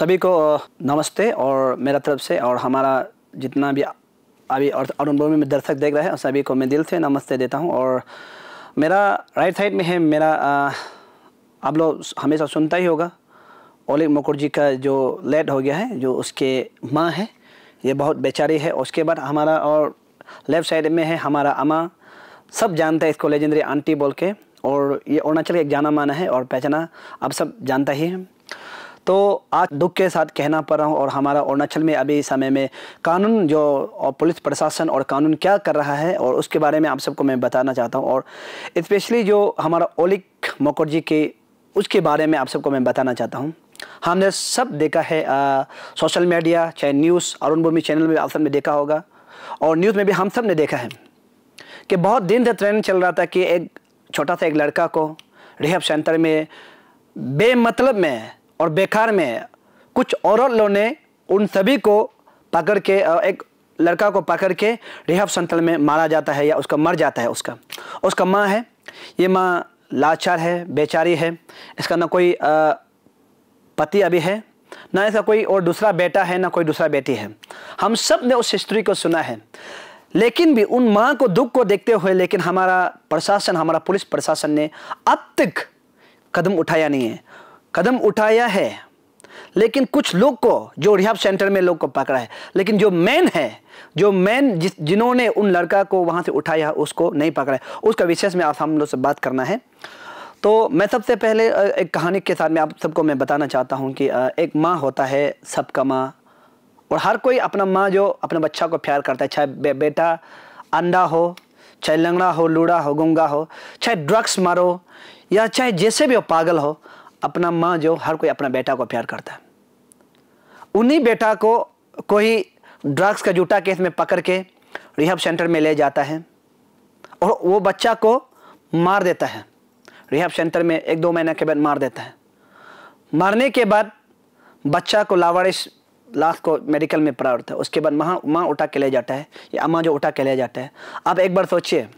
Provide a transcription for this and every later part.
सभी को नमस्ते और मेरा तरफ से और हमारा जितना भी अभी अरुण भूमि में दर्शक देख रहे हैं सभी को मैं दिल से नमस्ते देता हूँ और मेरा राइट साइड में है मेरा आप लोग हमेशा सुनता ही होगा ओलिक मुखर्जी का जो लेट हो गया है जो उसके माँ है ये बहुत बेचारी है उसके बाद हमारा और लेफ़्ट साइड में है हमारा अमा सब जानता है इसको लेजेंडरी आंटी बोल के और ये अरुणाचल एक जाना माना है और पहचाना अब सब जानता ही है तो आज दुख के साथ कहना पड़ रहा हूँ और हमारा अरुणाचल में अभी समय में कानून जो पुलिस प्रशासन और कानून क्या कर रहा है और उसके बारे में आप सबको मैं बताना चाहता हूँ और इस्पेशली जो हमारा ओलिक मुखर्जी के उसके बारे में आप सबको मैं बताना चाहता हूँ हमने सब देखा है सोशल मीडिया चाहे न्यूज़ अरुण भूमि चैनल में आप सबने देखा होगा और न्यूज़ में भी हम सब ने देखा है कि बहुत दिन से ट्रेंड चल रहा था कि एक छोटा सा एक लड़का को रिहब सेंटर में बेमतलब में और बेकार में कुछ औरत लोग ने उन सभी को पकड़ के एक लड़का को पकड़ के रिहब संतल में मारा जाता है या उसका मर जाता है उसका उसका माँ है ये माँ लाचार है बेचारी है इसका ना कोई पति अभी है ना ऐसा कोई और दूसरा बेटा है ना कोई दूसरा बेटी है हम सब ने उस हिस्ट्री को सुना है लेकिन भी उन माँ को दुख को देखते हुए लेकिन हमारा प्रशासन हमारा पुलिस प्रशासन ने अब तक कदम उठाया नहीं है कदम उठाया है लेकिन कुछ लोग को जो रिहाब सेंटर में लोग को पकड़ा है लेकिन जो मैन है जो मैन जिस जिन्होंने उन लड़का को वहाँ से उठाया उसको नहीं पकड़ा है उसका विशेष में आप हम लोग से बात करना है तो मैं सबसे पहले एक कहानी के साथ में आप सबको मैं बताना चाहता हूँ कि एक माँ होता है सबका माँ और हर कोई अपना माँ जो अपने बच्चा को प्यार करता है चाहे बे, बेटा अंडा हो चाहे लंगड़ा हो लूड़ा हो गंगा हो चाहे ड्रग्स मारो या चाहे जैसे भी हो पागल हो अपना माँ जो हर कोई अपना बेटा को प्यार करता है उन्हीं बेटा को कोई ड्रग्स का जूटा केस में पकड़ के रिहब सेंटर में ले जाता है और वो बच्चा को मार देता है रिहब सेंटर में एक दो महीने के बाद मार देता है मारने के बाद बच्चा को लावारिश लाश को मेडिकल में पड़ा होता है उसके बाद माँ माँ उठा के ले जाता है या अम्मा जो उठा के ले जाता है अब एक बार सोचिए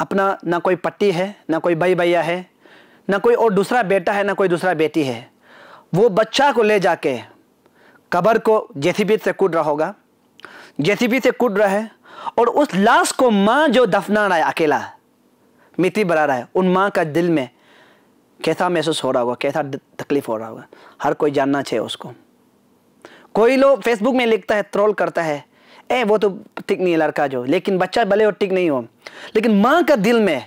अपना ना कोई पट्टी है ना कोई भाई भैया है ना कोई और दूसरा बेटा है ना कोई दूसरा बेटी है वो बच्चा को ले जाके कबर को जेसीबी से कूद रहा होगा जेसीबी से कूद रहा है और उस लाश को माँ जो दफना रहा है अकेला मिट्टी बना रहा है उन माँ का दिल में कैसा महसूस हो रहा होगा कैसा तकलीफ हो रहा होगा हर कोई जानना चाहिए उसको कोई लोग फेसबुक में लिखता है ट्रोल करता है ए वो तो ठीक नहीं है लड़का जो लेकिन बच्चा भले और ठीक नहीं हो लेकिन माँ का दिल में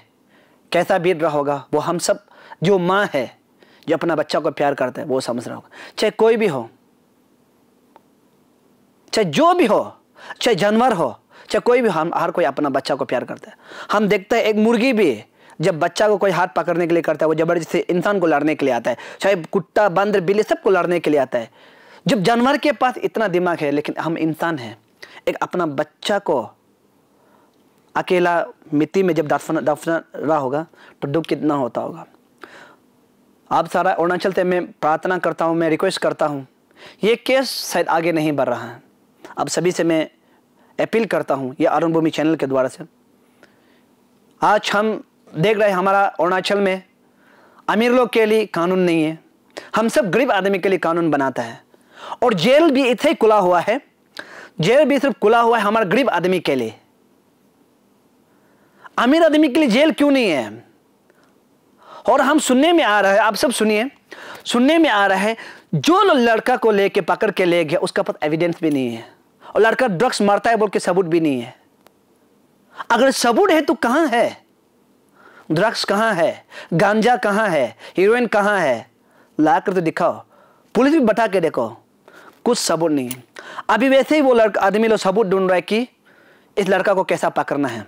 कैसा बीत रहा होगा वो हम सब जो माँ है जो अपना बच्चा को प्यार करता है वो समझ रहा होगा चाहे कोई भी हो चाहे जो भी हो चाहे जानवर हो चाहे कोई भी हम हर कोई अपना बच्चा को प्यार करता है हम देखते हैं एक मुर्गी भी जब बच्चा को कोई हाथ पकड़ने के लिए करता है वो जबरदस्ती इंसान को लड़ने के लिए आता है चाहे कुत्ता बंदर बिल्ली सबको लड़ने के लिए आता है जब जानवर के पास इतना दिमाग है लेकिन हम इंसान हैं एक अपना बच्चा को अकेला मिट्टी में जब दफना दफना रहा होगा तो दुख कितना होता होगा आप सारा अरुणाचल से मैं प्रार्थना करता हूँ मैं रिक्वेस्ट करता हूँ ये केस शायद आगे नहीं बढ़ रहा है अब सभी से मैं अपील करता हूँ ये अरुण भूमि चैनल के द्वारा से आज हम देख रहे हैं हमारा अरुणाचल में अमीर लोग के लिए कानून नहीं है हम सब गरीब आदमी के लिए कानून बनाता है और जेल भी इतने ही खुला हुआ है जेल भी सिर्फ खुला हुआ है हमारे गरीब आदमी के लिए अमीर आदमी के लिए जेल क्यों नहीं है और हम सुनने में आ रहा है आप सब सुनिए सुनने में आ रहा है जो लड़का को लेके पकड़ के ले गया उसका पास एविडेंस भी नहीं है और लड़का ड्रग्स मारता है बोल के सबूत भी नहीं है अगर सबूत है तो कहां है ड्रग्स कहां है गांजा कहां है हीरोइन कहां है लाकर तो दिखाओ पुलिस भी बता के देखो कुछ सबूत नहीं है अभी वैसे ही वो लड़का आदमी लोग सबूत ढूंढ रहा है कि इस लड़का को कैसा पकड़ना है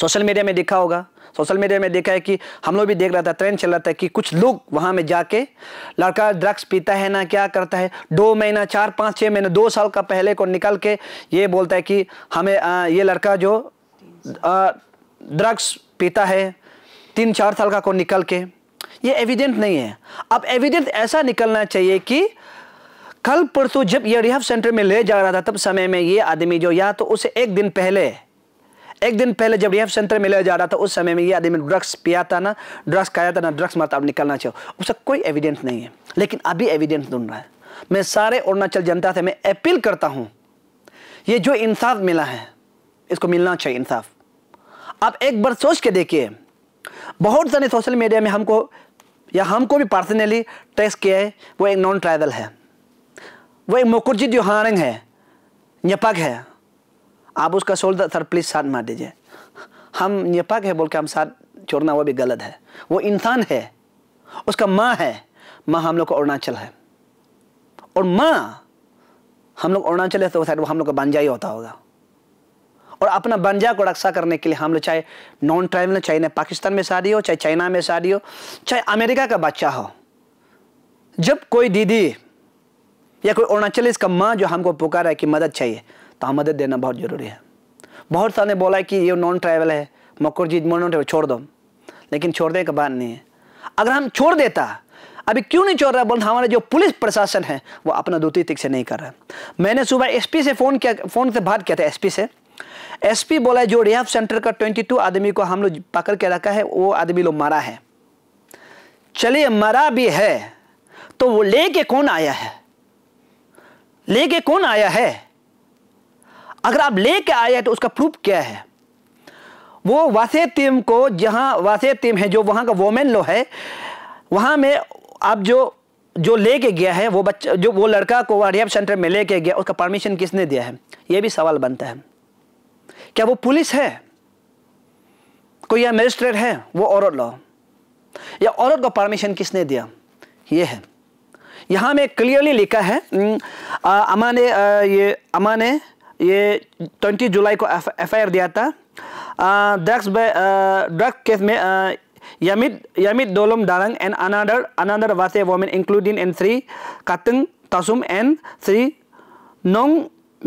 सोशल मीडिया में दिखा होगा सोशल मीडिया में देखा है कि हम लोग भी देख रहा था ट्रेंड चल रहा था कि कुछ लोग वहाँ में जाके लड़का ड्रग्स पीता है ना क्या करता है दो महीना चार पाँच छः महीने दो साल का पहले को निकल के ये बोलता है कि हमें आ, ये लड़का जो ड्रग्स पीता है तीन चार साल का को निकल के ये एविडेंट नहीं है अब एविडेंट ऐसा निकलना चाहिए कि कल परसों जब ये रिहाब सेंटर में ले जा रहा था तब समय में ये आदमी जो या तो उसे एक दिन पहले एक दिन पहले जब रिहब सेंटर में ले जा रहा था उस समय में ये आदमी ड्रग्स पिया था ना ड्रग्स खाया था ना ड्रग्स मारता अब निकलना चाहिए उसका कोई एविडेंस नहीं है लेकिन अभी एविडेंस ढूंढ रहा है मैं सारे अरुणाचल जनता से मैं अपील करता हूँ ये जो इंसाफ मिला है इसको मिलना चाहिए इंसाफ आप एक बार सोच के देखिए बहुत सारे सोशल मीडिया में हमको या हमको भी पर्सनली टेस्ट किया है वो एक नॉन ट्राइबल है वो एक मुखर्जी जो हारंग है न्यपग है आप उसका शोल्डर सर प्लीज़ साथ मार दीजिए हम निपक है बोल के हम साथ छोड़ना वो भी गलत है वो इंसान है उसका माँ है माँ हम लोग को अरुणाचल है और माँ हम लोग अरुणाचल है तो शायद वो हम लोग का बंजा ही होता होगा और अपना बंजा को रक्षा करने के लिए हम लोग चाहे नॉन ट्राइबल चाहे पाकिस्तान में शादी हो चाहे चाइना में शादी हो चाहे अमेरिका का बच्चा हो जब कोई दीदी या कोई अरुणाचल इसका माँ जो हमको पुकारा है कि मदद चाहिए तो हमें मदद देना बहुत ज़रूरी है बहुत सारे बोला है कि ये नॉन ट्राइवल है मकर जी नॉन ट्राइवल छोड़ दो लेकिन छोड़ने का बात नहीं है अगर हम छोड़ देता अभी क्यों नहीं छोड़ रहा बोल हमारे जो पुलिस प्रशासन है वो अपना दूती तक से नहीं कर रहा मैंने सुबह एसपी से फ़ोन किया फ़ोन से बात किया था एसपी से एसपी बोला जो रिहाफ सेंटर का 22 आदमी को हम लोग पकड़ के रखा है वो आदमी लोग मरा है चलिए मरा भी है तो वो लेके कौन आया है लेके कौन आया है अगर आप लेके आए हैं तो उसका प्रूफ क्या है वो वासे तिम को जहाँ वासे तिम है जो वहाँ का वोमेन लो है वहाँ में आप जो जो लेके गया है वो बच्चा जो वो लड़का को रिहैब सेंटर में लेके गया उसका परमिशन किसने दिया है ये भी सवाल बनता है क्या वो पुलिस है कोई या मजिस्ट्रेट है वो औरत लो या औरत को परमिशन किसने दिया ये है यहाँ में क्लियरली लिखा है अमा ने ये अमा ने ये 20 जुलाई को एफआईआर दिया था ड्रग्स ड्रग केस में यमित यमित डोलम दारंग एंड अनादर अनादर वासे वोमेन इंक्लूडिंग एन थ्री कतंग तसुम एन थ्री नोंग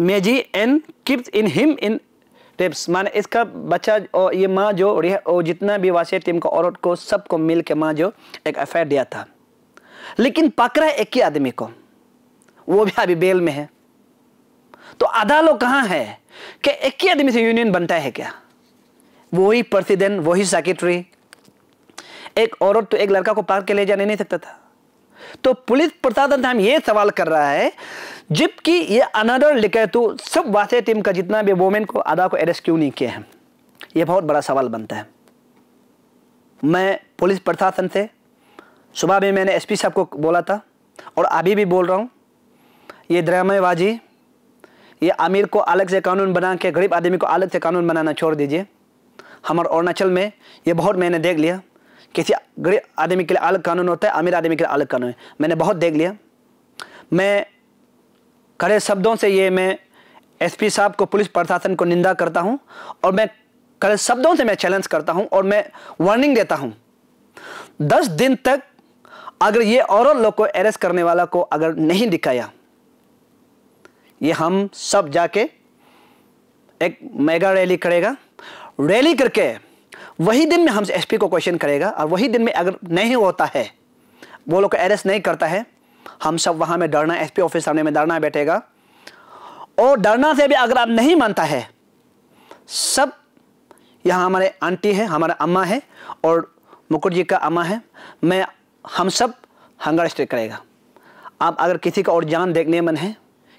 मेजी एन किप्स इन हिम इन टिप्स माने इसका बच्चा और ये माँ जो और जितना भी वासे टीम को औरत को सबको मिल के माँ जो एक एफ दिया था लेकिन पकड़ा है एक ही आदमी को वो भी अभी बेल में है तो आधा लोग कहाँ है कि एक ही आदमी से यूनियन बनता है क्या वही प्रेसिडेंट वही सेक्रेटरी एक औरत तो एक लड़का को पार के ले जाने नहीं सकता था तो पुलिस प्रशासन हम ये सवाल कर रहा है जबकि ये अनदर लेकर तो सब वासे टीम का जितना भी वोमेन को आधा को अरेस्ट क्यों नहीं किए हैं यह बहुत बड़ा सवाल बनता है मैं पुलिस प्रशासन से सुबह भी मैंने एसपी साहब को बोला था और अभी भी बोल रहा हूँ ये ड्रामेबाजी ये अमीर को अलग से कानून बना के गरीब आदमी को अलग से कानून बनाना छोड़ दीजिए हमारे अरुणाचल में ये बहुत मैंने देख लिया किसी गरीब आदमी के लिए अलग कानून होता है अमीर आदमी के लिए अलग कानून है मैंने बहुत देख लिया मैं कड़े शब्दों से ये मैं एसपी साहब को पुलिस प्रशासन को निंदा करता हूँ और मैं कड़े शब्दों से मैं चैलेंज करता हूँ और मैं वार्निंग देता हूँ दस दिन तक अगर ये और लोग को अरेस्ट करने वाला को अगर नहीं दिखाया ये हम सब जाके एक मेगा रैली करेगा रैली करके वही दिन में हम एसपी को क्वेश्चन करेगा और वही दिन में अगर नहीं होता है वो लोग को अरेस्ट नहीं करता है हम सब वहां में डरना एसपी ऑफिस सामने में डरना बैठेगा और डरना से भी अगर आप नहीं मानता है सब यहाँ हमारे आंटी है हमारा अम्मा है और मुकुट जी का अम्मा है मैं हम सब हंगर स्ट्रिक करेगा आप अगर किसी का और जान देखने मन है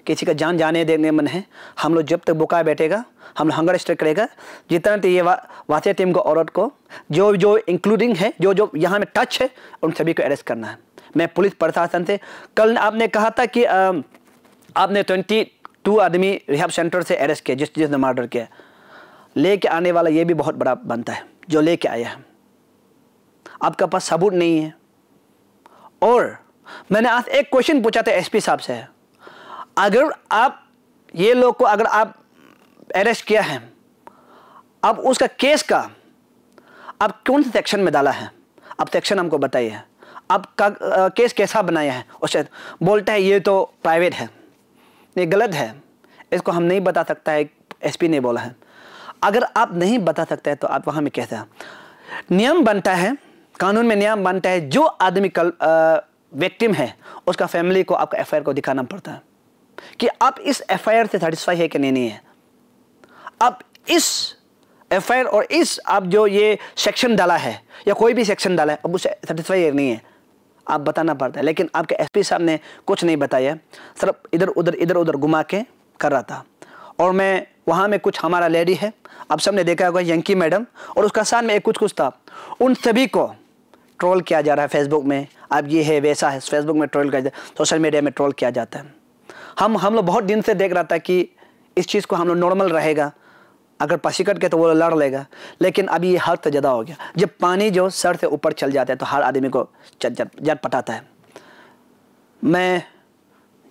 किसी का जान जाने देने मन है हम लोग जब तक बुकाए बैठेगा हम लोग हंगर स्ट्राइक करेगा जितना तो ये वा, वासिया टीम को औरत को जो जो इंक्लूडिंग है जो जो यहाँ में टच है उन सभी को अरेस्ट करना है मैं पुलिस प्रशासन से कल आपने कहा था कि आ, आपने ट्वेंटी टू आदमी रिहाब सेंटर से अरेस्ट किया जिस जिसने मर्डर किया लेके आने वाला ये भी बहुत बड़ा बनता है जो लेके आया है आपका पास सबूत नहीं है और मैंने आज एक क्वेश्चन पूछा था एसपी साहब से अगर आप ये लोग को अगर आप अरेस्ट किया है अब उसका केस का अब कौन से सेक्शन में डाला है अब सेक्शन हमको बताइए अब का आ, केस कैसा बनाया है और शायद बोलता है ये तो प्राइवेट है ये गलत है इसको हम नहीं बता सकता है एसपी ने बोला है अगर आप नहीं बता सकते हैं तो आप वहाँ में कैसे हैं नियम बनता है कानून में नियम बनता है जो आदमी कल विक्टिम है उसका फैमिली को आपका एफ को दिखाना पड़ता है कि आप इस एफ से सेटिस्फाई है कि नहीं, नहीं है अब इस एफ और इस आप जो ये सेक्शन डाला है या कोई भी सेक्शन डाला है अब उसे सेटिस्फाई नहीं है आप बताना पड़ता है लेकिन आपके पी साहब ने कुछ नहीं बताया सिर्फ इधर उधर इधर उधर घुमा के कर रहा था और मैं वहाँ में कुछ हमारा लेडी है आप ने देखा होगा यंकी मैडम और उसका साथ में एक कुछ कुछ था उन सभी को ट्रोल किया जा रहा है फेसबुक में अब ये है वैसा है फेसबुक में ट्रोल किया जाता है सोशल मीडिया में ट्रोल किया जाता है हम हम लोग बहुत दिन से देख रहा था कि इस चीज़ को हम लोग नॉर्मल रहेगा अगर पसी कट के तो वो लड़ लेगा लेकिन अभी ये हद से ज़्यादा हो गया जब पानी जो सर से ऊपर चल जाता है तो हर आदमी को जट पटाता है मैं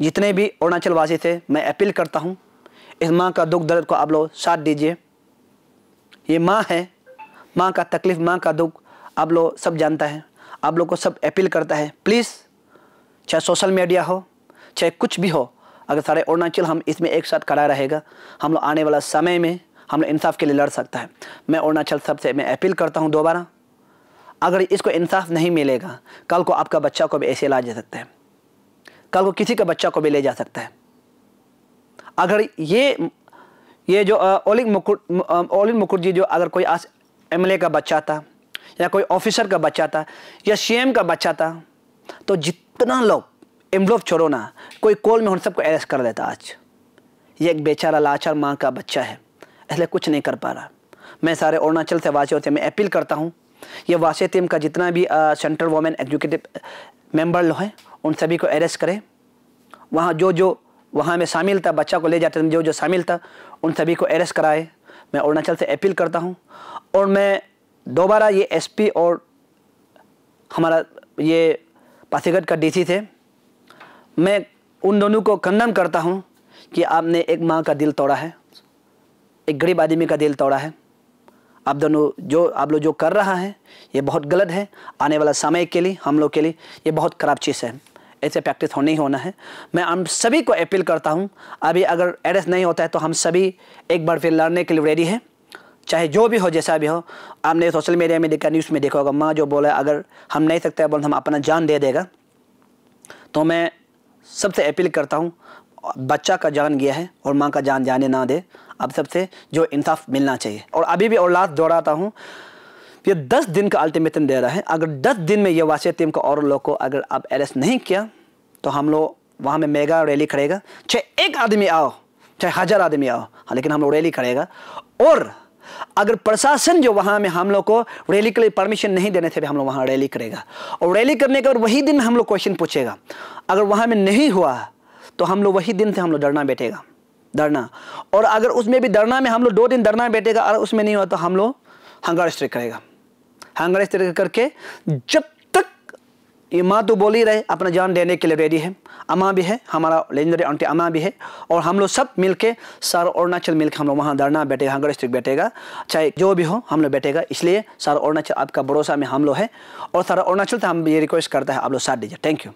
जितने भी अरुणाचल वासी थे मैं अपील करता हूँ इस माँ का दुख दर्द को आप लोग साथ दीजिए ये माँ है माँ का तकलीफ़ माँ का दुख आप लोग सब जानता है आप लोग को सब अपील करता है प्लीज़ चाहे सोशल मीडिया हो चाहे कुछ भी हो अगर सारे अरुणाचल हम इसमें एक साथ खड़ा रहेगा हम लोग आने वाला समय में हम लोग इंसाफ के लिए लड़ सकता है मैं अरुणाचल सबसे मैं अपील करता हूँ दोबारा अगर इसको इंसाफ नहीं मिलेगा कल को आपका बच्चा को भी ऐसे ला जा सकता है कल को किसी का बच्चा को भी ले जा सकता है अगर ये ये जो ओलिन मुकुट ओलिन मुखर्जी जो अगर कोई आज एम का बच्चा था या कोई ऑफिसर का बच्चा था या सी का बच्चा था तो जितना लोग इम्बलोक छोड़ो ना कोई कॉल में उन सबको अरेस्ट कर देता आज ये एक बेचारा लाचार माँ का बच्चा है इसलिए कुछ नहीं कर पा रहा मैं सारे अरुणाचल से वासी होते मैं अपील करता हूँ ये वासी टीम का जितना भी सेंट्रल वोमेन एग्जीक्यूटिव मेंबर लोग हैं उन सभी को अरेस्ट करें वहाँ जो जो वहाँ में शामिल था बच्चा को ले जाते जो जो शामिल था उन सभी को अरेस्ट कराए मैं अरुणाचल से अपील करता हूँ और मैं दोबारा ये एसपी और हमारा ये पासीगढ़ का डीसी थे मैं उन दोनों को कंडम करता हूँ कि आपने एक माँ का दिल तोड़ा है एक गरीब आदमी का दिल तोड़ा है आप दोनों जो आप लोग जो कर रहा है ये बहुत गलत है आने वाला समय के लिए हम लोग के लिए ये बहुत खराब चीज़ है ऐसे प्रैक्टिस होने ही होना है मैं हम सभी को अपील करता हूँ अभी अगर एड्रेस नहीं होता है तो हम सभी एक बार फिर लड़ने के लिए रेडी है चाहे जो भी हो जैसा भी हो आपने सोशल मीडिया में देखा न्यूज़ में देखा होगा माँ जो बोला अगर हम नहीं सकते बोल तो हम अपना जान दे देगा तो मैं सबसे अपील करता हूँ बच्चा का जान गया है और माँ का जान जाने ना दे अब सबसे जो इंसाफ मिलना चाहिए और अभी भी और लास्ट दोहराता हूँ ये दस दिन का अल्टीमेटम दे रहा है अगर दस दिन में ये वासी टीम को और लोग को अगर आप अरेस्ट नहीं किया तो हम लोग वहाँ में मेगा रैली खड़ेगा चाहे एक आदमी आओ चाहे हज़ार आदमी आओ लेकिन हम लोग रैली खड़ेगा और अगर प्रशासन जो वहाँ में हम लोग को रैली के लिए परमिशन नहीं देने थे भी हम लोग वहाँ रैली करेगा और रैली करने के बाद वही दिन हम लोग क्वेश्चन पूछेगा अगर वहाँ में नहीं हुआ तो हम लोग वही दिन से हम लोग डरना बैठेगा डरना और अगर उसमें भी डरना में हम लोग दो दिन डरना बैठेगा अगर उसमें नहीं हुआ तो हम लोग हंगार स्ट्रिक करेगा हंगार स्ट्रिक करके जब ये माँ तो बोल ही रहे अपना जान देने के लिए रेडी है अम्मा भी है हमारा लेजेंडरी आंटी अम्मा भी है और हम लोग सब मिल के अरुणाचल मिल के हम लोग वहाँ धरना बैठेगा हंगर स्ट्रिक बैठेगा चाहे जो भी हो हम लोग बैठेगा इसलिए सर अरुणाचल आपका भरोसा में हम लोग है और सर अरुणाचल तो हम ये रिक्वेस्ट करता है आप लोग साथ दीजिए थैंक यू